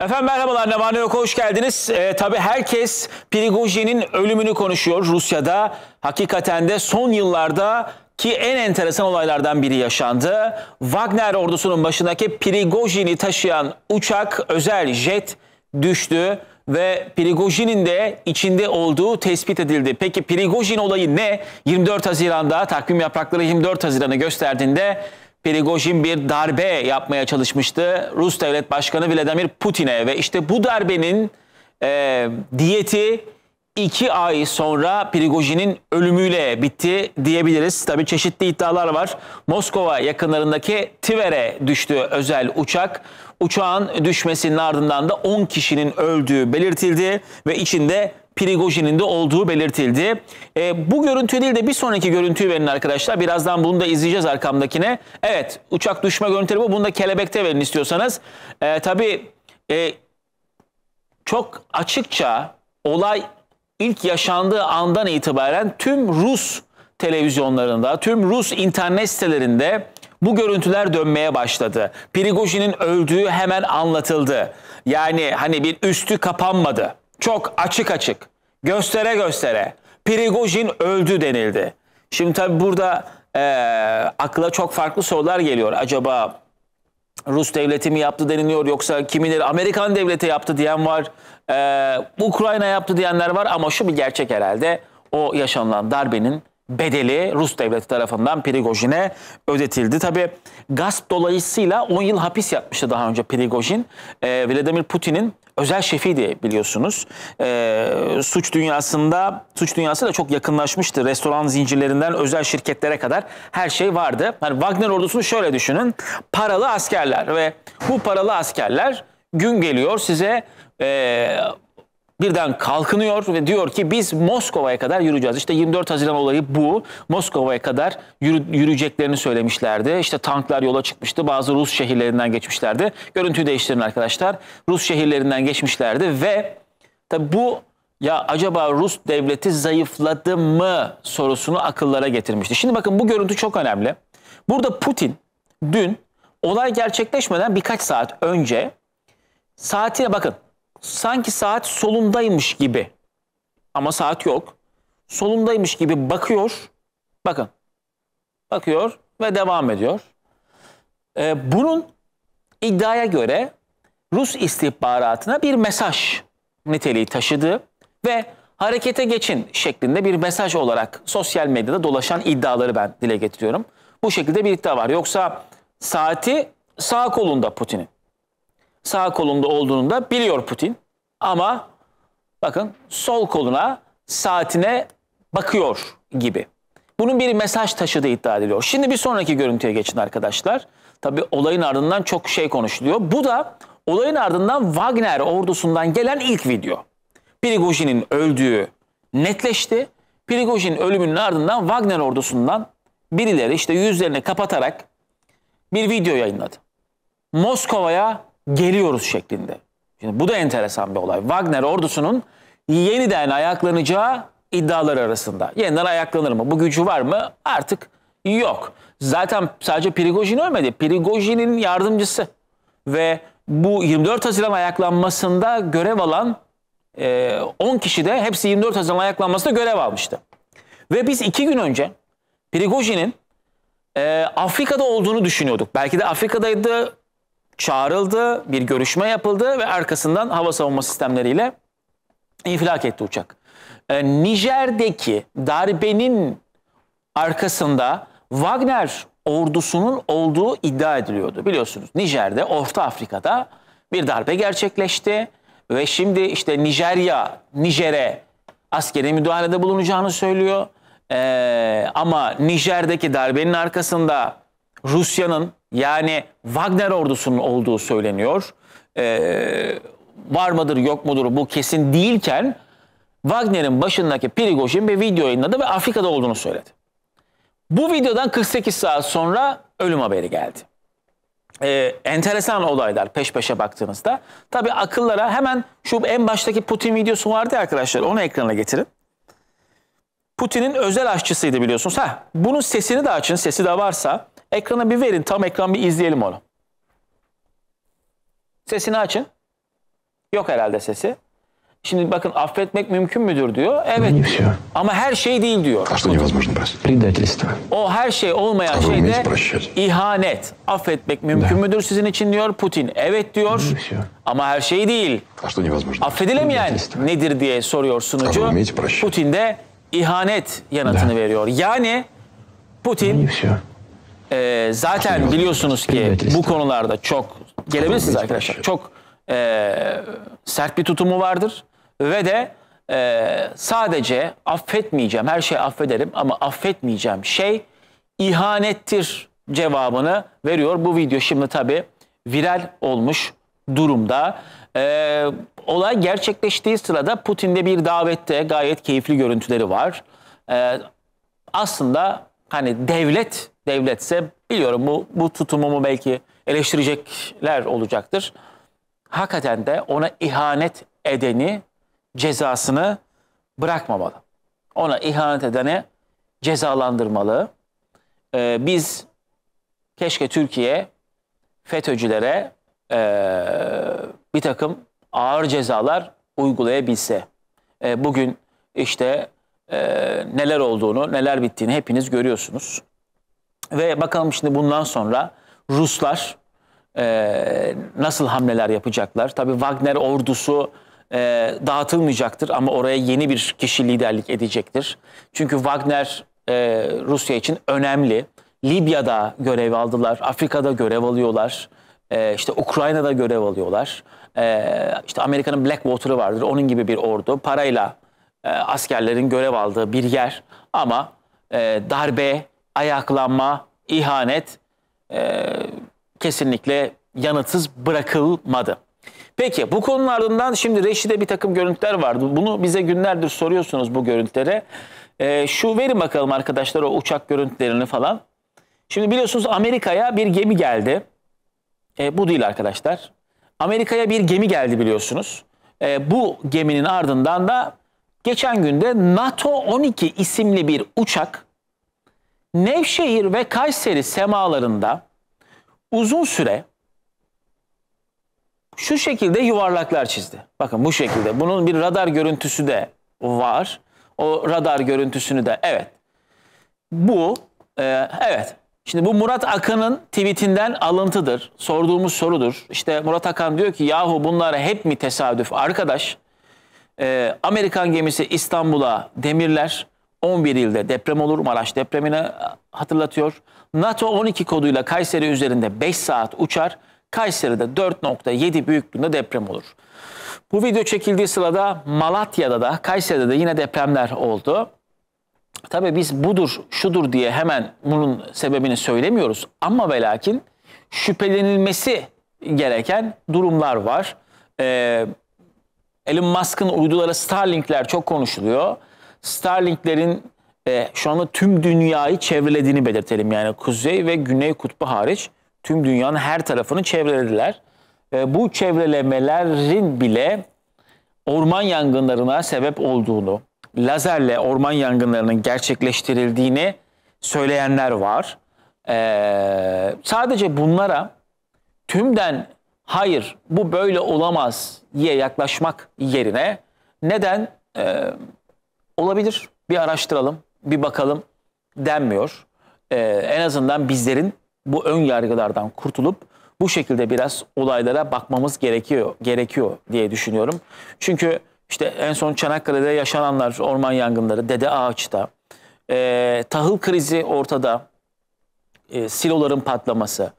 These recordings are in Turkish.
Efendim merhabalar Nevane Yok'a hoş geldiniz. Ee, tabii herkes Prigojin'in ölümünü konuşuyor Rusya'da. Hakikaten de son yıllarda ki en enteresan olaylardan biri yaşandı. Wagner ordusunun başındaki Prigojin'i taşıyan uçak özel jet düştü ve Prigojin'in de içinde olduğu tespit edildi. Peki Prigojin olayı ne? 24 Haziran'da takvim yaprakları 24 Haziran'ı gösterdiğinde Prigojin bir darbe yapmaya çalışmıştı Rus Devlet Başkanı Vladimir Putin'e ve işte bu darbenin e, diyeti iki ay sonra Prigojin'in ölümüyle bitti diyebiliriz. Tabi çeşitli iddialar var. Moskova yakınlarındaki Tiver'e düştü özel uçak. Uçağın düşmesinin ardından da 10 kişinin öldüğü belirtildi ve içinde Prigojin'in de olduğu belirtildi. E, bu görüntü değil de bir sonraki görüntüyü verin arkadaşlar. Birazdan bunu da izleyeceğiz arkamdakine. Evet uçak düşme görüntüleri bu. Bunu da kelebekte verin istiyorsanız. E, tabii e, çok açıkça olay ilk yaşandığı andan itibaren tüm Rus televizyonlarında, tüm Rus internet sitelerinde bu görüntüler dönmeye başladı. Prigojin'in öldüğü hemen anlatıldı. Yani hani bir üstü kapanmadı. Çok açık açık, göstere göstere Prigojin öldü denildi. Şimdi tabi burada e, akla çok farklı sorular geliyor. Acaba Rus devleti mi yaptı deniliyor yoksa kimileri Amerikan devleti yaptı diyen var. E, Ukrayna yaptı diyenler var ama şu bir gerçek herhalde o yaşanılan darbenin bedeli Rus devleti tarafından Prigojin'e ödetildi. Tabi gasp dolayısıyla 10 yıl hapis yapmıştı daha önce Prigojin. E, Vladimir Putin'in özel şefiydi biliyorsunuz. E, suç dünyasında suç dünyası da çok yakınlaşmıştı. Restoran zincirlerinden özel şirketlere kadar her şey vardı. Yani Wagner ordusunu şöyle düşünün. Paralı askerler ve bu paralı askerler gün geliyor size e, birden kalkınıyor ve diyor ki biz Moskova'ya kadar yürüyeceğiz. İşte 24 Haziran olayı bu. Moskova'ya kadar yürü, yürüyeceklerini söylemişlerdi. İşte tanklar yola çıkmıştı. Bazı Rus şehirlerinden geçmişlerdi. Görüntüyü değiştirin arkadaşlar. Rus şehirlerinden geçmişlerdi ve tabi bu ya acaba Rus devleti zayıfladı mı sorusunu akıllara getirmişti. Şimdi bakın bu görüntü çok önemli. Burada Putin dün olay gerçekleşmeden birkaç saat önce saatine bakın sanki saat solundaymış gibi ama saat yok. Solundaymış gibi bakıyor. Bakın. Bakıyor ve devam ediyor. Ee, bunun iddiaya göre Rus istihbaratına bir mesaj niteliği taşıdığı ve harekete geçin şeklinde bir mesaj olarak sosyal medyada dolaşan iddiaları ben dile getiriyorum. Bu şekilde bir iddia var. Yoksa saati sağ kolunda Putin'in sağ kolunda olduğunu da biliyor Putin. Ama bakın sol koluna saatine bakıyor gibi. Bunun bir mesaj taşıdığı iddia ediliyor. Şimdi bir sonraki görüntüye geçin arkadaşlar. Tabi olayın ardından çok şey konuşuluyor. Bu da olayın ardından Wagner ordusundan gelen ilk video. Prigojin'in öldüğü netleşti. Prigojin ölümünün ardından Wagner ordusundan birileri işte yüzlerini kapatarak bir video yayınladı. Moskova'ya geliyoruz şeklinde. Şimdi bu da enteresan bir olay. Wagner ordusunun yeniden ayaklanacağı iddialar arasında. Yeniden ayaklanır mı? Bu gücü var mı? Artık yok. Zaten sadece Prigojin ölmedi. Prigojin'in yardımcısı ve bu 24 Haziran ayaklanmasında görev alan e, 10 kişi de hepsi 24 Haziran ayaklanmasında görev almıştı. Ve biz iki gün önce Prigojin'in e, Afrika'da olduğunu düşünüyorduk. Belki de Afrika'daydı çağrıldı, bir görüşme yapıldı ve arkasından hava savunma sistemleriyle infilak etti uçak. E, Nijer'deki darbenin arkasında Wagner ordusunun olduğu iddia ediliyordu. Biliyorsunuz Nijer'de, Orta Afrika'da bir darbe gerçekleşti ve şimdi işte Nijerya, Nijer'e askeri müdahalede bulunacağını söylüyor. Ee, ama Nijer'deki darbenin arkasında Rusya'nın yani Wagner ordusunun olduğu söyleniyor. Ee, var mıdır yok mudur bu kesin değilken Wagner'in başındaki Prigojin bir video yayınladı ve Afrika'da olduğunu söyledi. Bu videodan 48 saat sonra ölüm haberi geldi. Ee, enteresan olaylar peş peşe baktığınızda. Tabi akıllara hemen şu en baştaki Putin videosu vardı arkadaşlar onu ekrana getirin. Putin'in özel aşçısıydı biliyorsunuz. Ha, bunun sesini de açın sesi de varsa. Ekrana bir verin. Tam ekran bir izleyelim onu. Sesini açın. Yok herhalde sesi. Şimdi bakın affetmek mümkün müdür diyor. Evet. Ama her şey değil diyor. O her şey olmayan şey de ihanet. Affetmek mümkün müdür sizin için diyor Putin. Evet diyor. Ama her şey değil. Affedilemeyen nedir diye soruyor sunucu. Putin de ihanet yanıtını veriyor. Yani Putin e, zaten biliyorsunuz ki bu konularda çok gelebilirsiniz arkadaşlar. Çok e, sert bir tutumu vardır ve de e, sadece affetmeyeceğim, her şeyi affederim ama affetmeyeceğim şey ihanettir cevabını veriyor. Bu video şimdi tabi viral olmuş durumda. Ee, olay gerçekleştiği sırada Putin'de bir davette gayet keyifli görüntüleri var. Ee, aslında hani devlet devletse biliyorum bu, bu tutumumu belki eleştirecekler olacaktır. Hakikaten de ona ihanet edeni cezasını bırakmamalı. Ona ihanet edene cezalandırmalı. Ee, biz keşke Türkiye FETÖ'cülere e, bir takım ağır cezalar uygulayabilse. E, bugün işte e, neler olduğunu, neler bittiğini hepiniz görüyorsunuz. Ve bakalım şimdi bundan sonra Ruslar e, nasıl hamleler yapacaklar? Tabii Wagner ordusu e, dağıtılmayacaktır ama oraya yeni bir kişi liderlik edecektir. Çünkü Wagner e, Rusya için önemli. Libya'da görev aldılar, Afrika'da görev alıyorlar, e, işte Ukrayna'da görev alıyorlar. E, işte Amerika'nın Blackwater'ı vardır, onun gibi bir ordu. Parayla e, askerlerin görev aldığı bir yer ama e, darbe, ayaklanma, ihanet e, kesinlikle yanıtsız bırakılmadı. Peki bu konunun ardından şimdi Reşi'de bir takım görüntüler vardı. Bunu bize günlerdir soruyorsunuz bu görüntülere. E, şu verin bakalım arkadaşlar o uçak görüntülerini falan. Şimdi biliyorsunuz Amerika'ya bir gemi geldi. E, bu değil arkadaşlar. Amerika'ya bir gemi geldi biliyorsunuz. E, bu geminin ardından da Geçen günde NATO 12 isimli bir uçak Nevşehir ve Kayseri semalarında uzun süre şu şekilde yuvarlaklar çizdi. Bakın bu şekilde. Bunun bir radar görüntüsü de var. O radar görüntüsünü de evet. Bu e, evet. Şimdi bu Murat Akın'ın tweetinden alıntıdır. Sorduğumuz sorudur. İşte Murat Akan diyor ki yahu bunlar hep mi tesadüf arkadaş? E, Amerikan gemisi İstanbul'a demirler. 11 ilde deprem olur. Maraş depremini e, hatırlatıyor. NATO 12 koduyla Kayseri üzerinde 5 saat uçar. Kayseri'de 4.7 büyüklüğünde deprem olur. Bu video çekildiği sırada Malatya'da da Kayseri'de de yine depremler oldu. Tabii biz budur, şudur diye hemen bunun sebebini söylemiyoruz. Ama ve lakin şüphelenilmesi gereken durumlar var. Ee, Elon Musk'ın uydulara Starlink'ler çok konuşuluyor. Starlink'lerin e, şu anda tüm dünyayı çevrelediğini belirtelim. Yani kuzey ve güney kutbu hariç tüm dünyanın her tarafını çevrelediler. E, bu çevrelemelerin bile orman yangınlarına sebep olduğunu, lazerle orman yangınlarının gerçekleştirildiğini söyleyenler var. E, sadece bunlara tümden hayır bu böyle olamaz diye yaklaşmak yerine neden e, olabilir bir araştıralım bir bakalım denmiyor. E, en azından bizlerin bu ön yargılardan kurtulup bu şekilde biraz olaylara bakmamız gerekiyor gerekiyor diye düşünüyorum. Çünkü işte en son Çanakkale'de yaşananlar, orman yangınları, Dede Ağaç'ta, e, tahıl krizi ortada, e, siloların patlaması,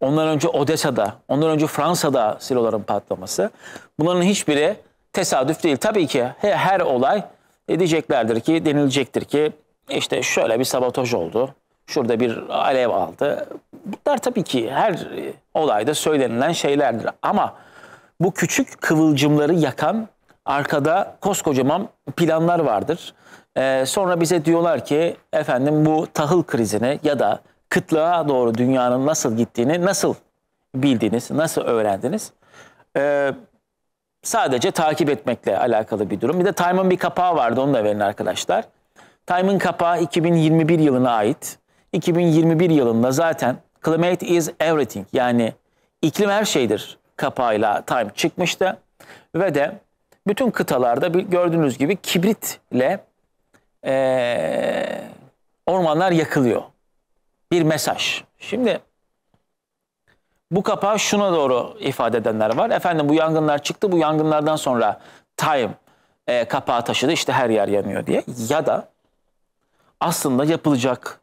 Ondan önce Odessa'da, ondan önce Fransa'da siloların patlaması. Bunların hiçbiri tesadüf değil. Tabii ki her olay e, diyeceklerdir ki, denilecektir ki işte şöyle bir sabotaj oldu. Şurada bir alev aldı. Bunlar tabii ki her e, olayda söylenilen şeylerdir. Ama bu küçük kıvılcımları yakan arkada koskocaman planlar vardır. Ee, sonra bize diyorlar ki efendim bu tahıl krizini ya da kıtlığa doğru dünyanın nasıl gittiğini nasıl bildiniz, nasıl öğrendiniz? Ee, sadece takip etmekle alakalı bir durum. Bir de Time'ın bir kapağı vardı onu da verin arkadaşlar. Time'ın kapağı 2021 yılına ait. 2021 yılında zaten Climate is Everything yani iklim her şeydir kapağıyla Time çıkmıştı. Ve de bütün kıtalarda gördüğünüz gibi kibritle e, ormanlar yakılıyor bir mesaj. Şimdi bu kapağı şuna doğru ifade edenler var. Efendim bu yangınlar çıktı. Bu yangınlardan sonra Time e, kapağı taşıdı. İşte her yer yanıyor diye. Ya da aslında yapılacak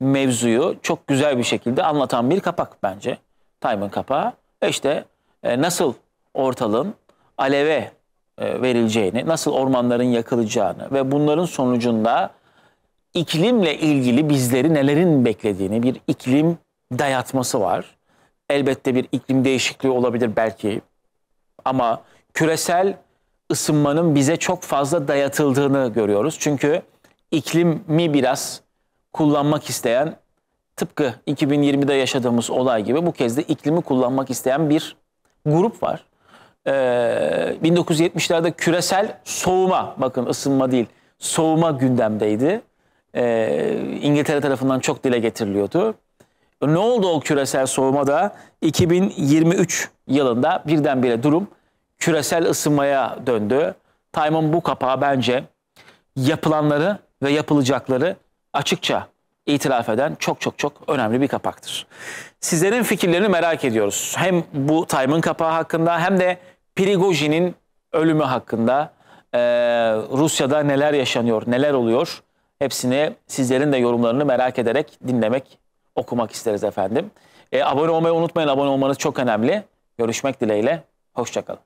mevzuyu çok güzel bir şekilde anlatan bir kapak bence. Time'ın kapağı. E işte e, nasıl ortalığın aleve e, verileceğini, nasıl ormanların yakılacağını ve bunların sonucunda iklimle ilgili bizleri nelerin beklediğini bir iklim dayatması var. Elbette bir iklim değişikliği olabilir belki ama küresel ısınmanın bize çok fazla dayatıldığını görüyoruz. Çünkü iklimi biraz kullanmak isteyen tıpkı 2020'de yaşadığımız olay gibi bu kez de iklimi kullanmak isteyen bir grup var. Ee, 1970'lerde küresel soğuma bakın ısınma değil soğuma gündemdeydi e, İngiltere tarafından çok dile getiriliyordu. Ne oldu o küresel soğumada? 2023 yılında birdenbire durum küresel ısınmaya döndü. Time'ın bu kapağı bence yapılanları ve yapılacakları açıkça itiraf eden çok çok çok önemli bir kapaktır. Sizlerin fikirlerini merak ediyoruz. Hem bu Time'ın kapağı hakkında hem de Prigojin'in ölümü hakkında e, Rusya'da neler yaşanıyor, neler oluyor Hepsini sizlerin de yorumlarını merak ederek dinlemek, okumak isteriz efendim. E, abone olmayı unutmayın. Abone olmanız çok önemli. Görüşmek dileğiyle. Hoşçakalın.